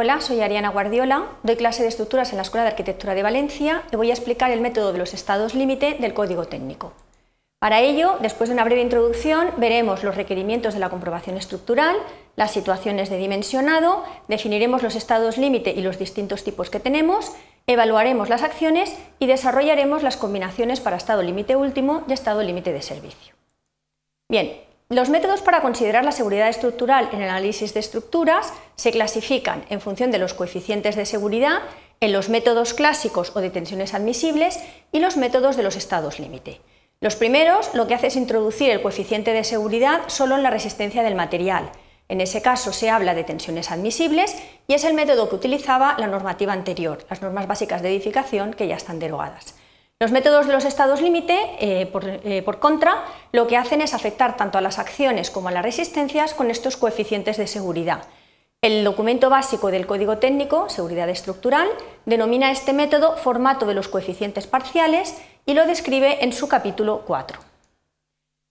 Hola, soy Ariana Guardiola, doy clase de estructuras en la Escuela de Arquitectura de Valencia y voy a explicar el método de los estados límite del código técnico. Para ello, después de una breve introducción, veremos los requerimientos de la comprobación estructural, las situaciones de dimensionado, definiremos los estados límite y los distintos tipos que tenemos, evaluaremos las acciones y desarrollaremos las combinaciones para estado límite último y estado límite de servicio. Bien, los métodos para considerar la seguridad estructural en el análisis de estructuras se clasifican en función de los coeficientes de seguridad en los métodos clásicos o de tensiones admisibles y los métodos de los estados límite. Los primeros lo que hace es introducir el coeficiente de seguridad solo en la resistencia del material. En ese caso se habla de tensiones admisibles y es el método que utilizaba la normativa anterior, las normas básicas de edificación que ya están derogadas. Los métodos de los estados límite, eh, eh, por, contra, lo que hacen es afectar tanto a las acciones como a las resistencias con estos coeficientes de seguridad. El documento básico del Código Técnico, Seguridad Estructural, denomina este método formato de los coeficientes parciales y lo describe en su capítulo 4.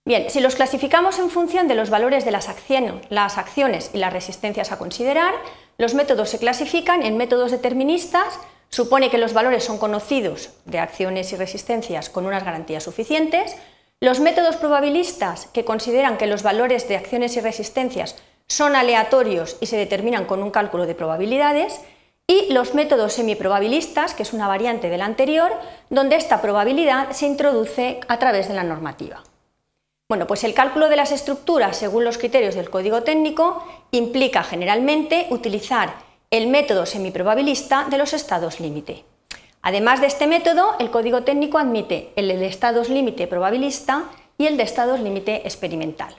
Bien, si los clasificamos en función de los valores de las acciones y las resistencias a considerar, los métodos se clasifican en métodos deterministas, Supone que los valores son conocidos de acciones y resistencias con unas garantías suficientes. Los métodos probabilistas, que consideran que los valores de acciones y resistencias son aleatorios y se determinan con un cálculo de probabilidades. Y los métodos semiprobabilistas, que es una variante del anterior, donde esta probabilidad se introduce a través de la normativa. Bueno, pues el cálculo de las estructuras según los criterios del código técnico implica generalmente utilizar el método semiprobabilista de los estados límite. Además de este método, el código técnico admite el de estados límite probabilista y el de estados límite experimental.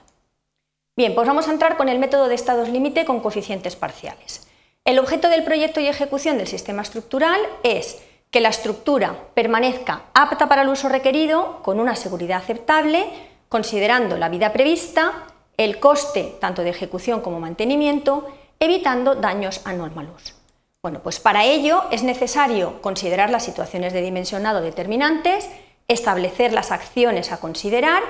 Bien, pues vamos a entrar con el método de estados límite con coeficientes parciales. El objeto del proyecto y ejecución del sistema estructural es que la estructura permanezca apta para el uso requerido con una seguridad aceptable, considerando la vida prevista, el coste tanto de ejecución como mantenimiento evitando daños anómalos. Bueno, pues para ello es necesario considerar las situaciones de dimensionado determinantes, establecer las acciones a considerar,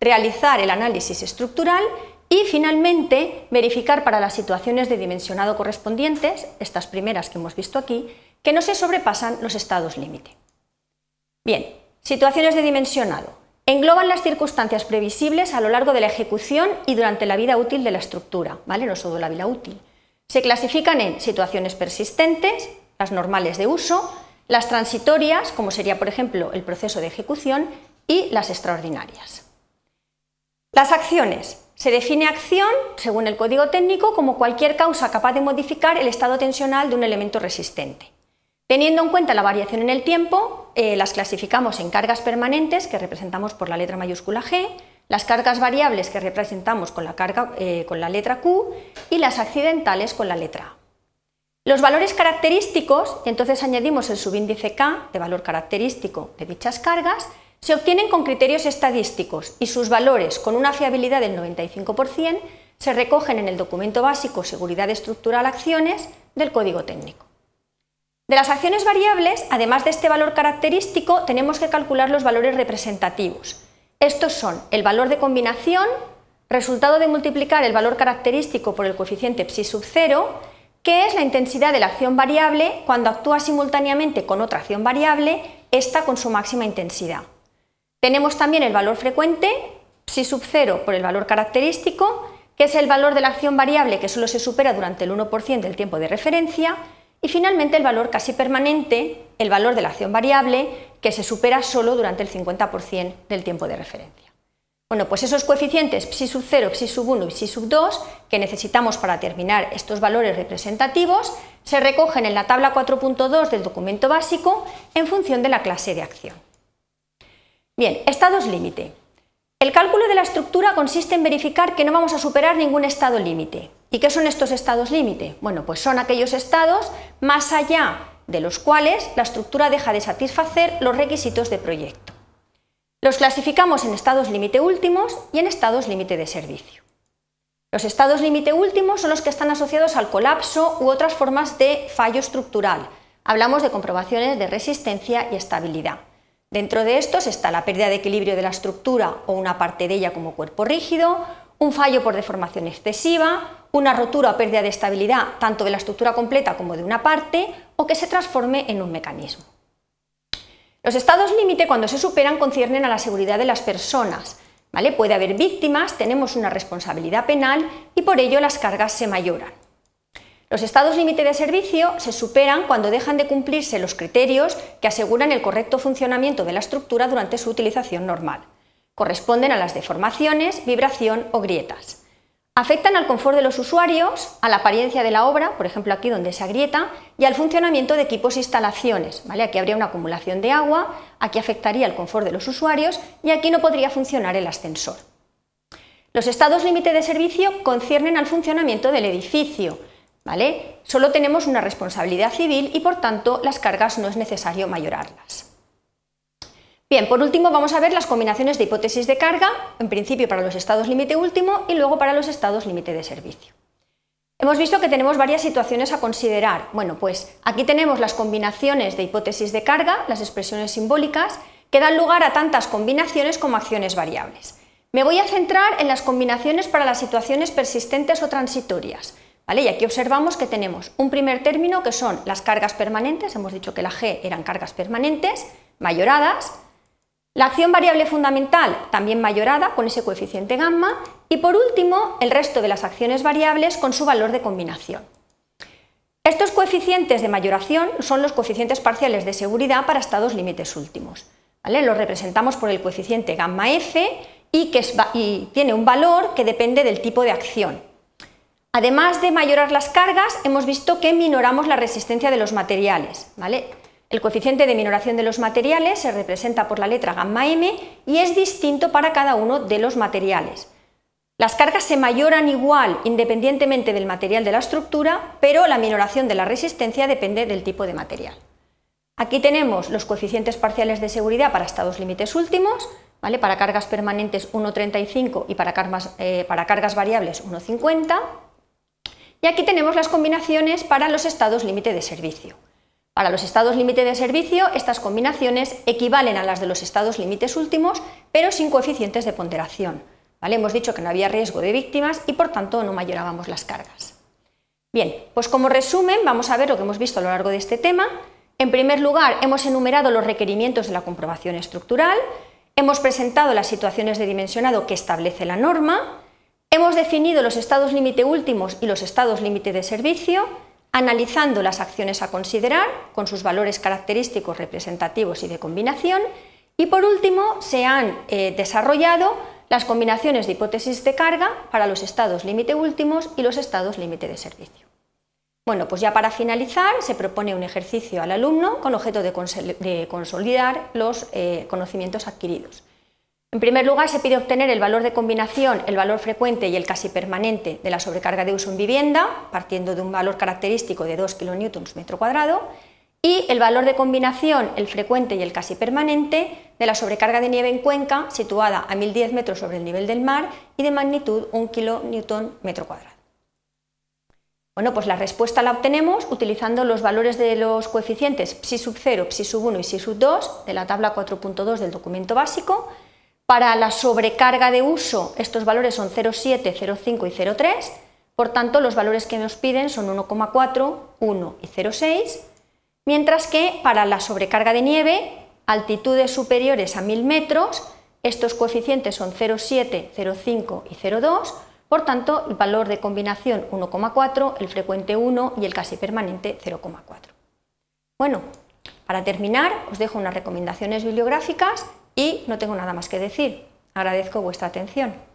realizar el análisis estructural y finalmente verificar para las situaciones de dimensionado correspondientes, estas primeras que hemos visto aquí, que no se sobrepasan los estados límite. Bien, situaciones de dimensionado. Engloban las circunstancias previsibles a lo largo de la ejecución y durante la vida útil de la estructura, ¿vale? No solo la vida útil. Se clasifican en situaciones persistentes, las normales de uso, las transitorias, como sería por ejemplo el proceso de ejecución, y las extraordinarias. Las acciones. Se define acción, según el código técnico, como cualquier causa capaz de modificar el estado tensional de un elemento resistente. Teniendo en cuenta la variación en el tiempo, eh, las clasificamos en cargas permanentes, que representamos por la letra mayúscula G, las cargas variables que representamos con la, carga, eh, con la letra Q y las accidentales con la letra A. Los valores característicos, entonces añadimos el subíndice K de valor característico de dichas cargas, se obtienen con criterios estadísticos y sus valores, con una fiabilidad del 95%, se recogen en el documento básico Seguridad Estructural Acciones del Código Técnico. De las acciones variables, además de este valor característico, tenemos que calcular los valores representativos, estos son el valor de combinación, resultado de multiplicar el valor característico por el coeficiente psi sub 0, que es la intensidad de la acción variable cuando actúa simultáneamente con otra acción variable, esta con su máxima intensidad. Tenemos también el valor frecuente, psi sub 0 por el valor característico, que es el valor de la acción variable que solo se supera durante el 1% del tiempo de referencia, y finalmente el valor casi permanente, el valor de la acción variable, que se supera solo durante el 50% del tiempo de referencia. Bueno, pues esos coeficientes psi sub 0, psi sub 1 y psi sub 2 que necesitamos para terminar estos valores representativos se recogen en la tabla 4.2 del documento básico en función de la clase de acción. Bien, estados límite. El cálculo de la estructura consiste en verificar que no vamos a superar ningún estado límite. ¿Y qué son estos estados límite? Bueno, pues son aquellos estados más allá de los cuales la estructura deja de satisfacer los requisitos de proyecto. Los clasificamos en estados límite últimos y en estados límite de servicio. Los estados límite últimos son los que están asociados al colapso u otras formas de fallo estructural. Hablamos de comprobaciones de resistencia y estabilidad. Dentro de estos está la pérdida de equilibrio de la estructura o una parte de ella como cuerpo rígido, un fallo por deformación excesiva, una rotura o pérdida de estabilidad tanto de la estructura completa como de una parte, o que se transforme en un mecanismo. Los estados límite, cuando se superan, conciernen a la seguridad de las personas. ¿vale? Puede haber víctimas, tenemos una responsabilidad penal y por ello las cargas se mayoran. Los estados límite de servicio se superan cuando dejan de cumplirse los criterios que aseguran el correcto funcionamiento de la estructura durante su utilización normal. Corresponden a las deformaciones, vibración o grietas. Afectan al confort de los usuarios, a la apariencia de la obra, por ejemplo aquí donde se agrieta, y al funcionamiento de equipos e instalaciones. ¿vale? Aquí habría una acumulación de agua, aquí afectaría el confort de los usuarios y aquí no podría funcionar el ascensor. Los estados límite de servicio conciernen al funcionamiento del edificio. ¿vale? Solo tenemos una responsabilidad civil y por tanto las cargas no es necesario mayorarlas. Bien, por último vamos a ver las combinaciones de hipótesis de carga, en principio para los estados límite último y luego para los estados límite de servicio. Hemos visto que tenemos varias situaciones a considerar. Bueno, pues aquí tenemos las combinaciones de hipótesis de carga, las expresiones simbólicas, que dan lugar a tantas combinaciones como acciones variables. Me voy a centrar en las combinaciones para las situaciones persistentes o transitorias. ¿Vale? Y aquí observamos que tenemos un primer término que son las cargas permanentes, hemos dicho que la G eran cargas permanentes, mayoradas, la acción variable fundamental, también mayorada con ese coeficiente gamma. Y por último, el resto de las acciones variables con su valor de combinación. Estos coeficientes de mayoración son los coeficientes parciales de seguridad para estados límites últimos. Los representamos por el coeficiente gamma F y, que tiene un valor que depende del tipo de acción. Además de mayorar las cargas, hemos visto que minoramos la resistencia de los materiales. ¿vale? El coeficiente de minoración de los materiales se representa por la letra gamma m y es distinto para cada uno de los materiales. Las cargas se mayoran igual independientemente del material de la estructura, pero la minoración de la resistencia depende del tipo de material. Aquí tenemos los coeficientes parciales de seguridad para estados límites últimos, ¿vale? para cargas permanentes 1,35 y para cargas, eh, para cargas variables 1,50. Y aquí tenemos las combinaciones para los estados límite de servicio. Para los estados límite de servicio, estas combinaciones equivalen a las de los estados límites últimos, pero sin coeficientes de ponderación. ¿vale? Hemos dicho que no había riesgo de víctimas y por tanto no mayorábamos las cargas. Bien, pues como resumen, vamos a ver lo que hemos visto a lo largo de este tema. En primer lugar, hemos enumerado los requerimientos de la comprobación estructural, hemos presentado las situaciones de dimensionado que establece la norma, hemos definido los estados límite últimos y los estados límite de servicio, analizando las acciones a considerar con sus valores característicos representativos y de combinación y por último se han eh, desarrollado las combinaciones de hipótesis de carga para los estados límite últimos y los estados límite de servicio. Bueno, pues ya para finalizar se propone un ejercicio al alumno con objeto de, consolidar los eh, conocimientos adquiridos. En primer lugar, se pide obtener el valor de combinación, el valor frecuente y el casi permanente de la sobrecarga de uso en vivienda, partiendo de un valor característico de 2 kN metro cuadrado, y el valor de combinación, el frecuente y el casi permanente de la sobrecarga de nieve en Cuenca, situada a 1010 metros sobre el nivel del mar y de magnitud 1 kN metro cuadrado. Bueno, pues la respuesta la obtenemos utilizando los valores de los coeficientes psi sub 0, psi sub 1 y psi sub 2 de la tabla 4.2 del documento básico, para la sobrecarga de uso, estos valores son 0,7, 0,5 y 0,3. Por tanto, los valores que nos piden son 1,4, 1 y 0,6. Mientras que para la sobrecarga de nieve, altitudes superiores a 1000 metros, estos coeficientes son 0,7, 0,5 y 0,2. Por tanto, el valor de combinación 1,4, el frecuente 1 y el casi permanente 0,4. Bueno, para terminar, os dejo unas recomendaciones bibliográficas y no tengo nada más que decir. Agradezco vuestra atención.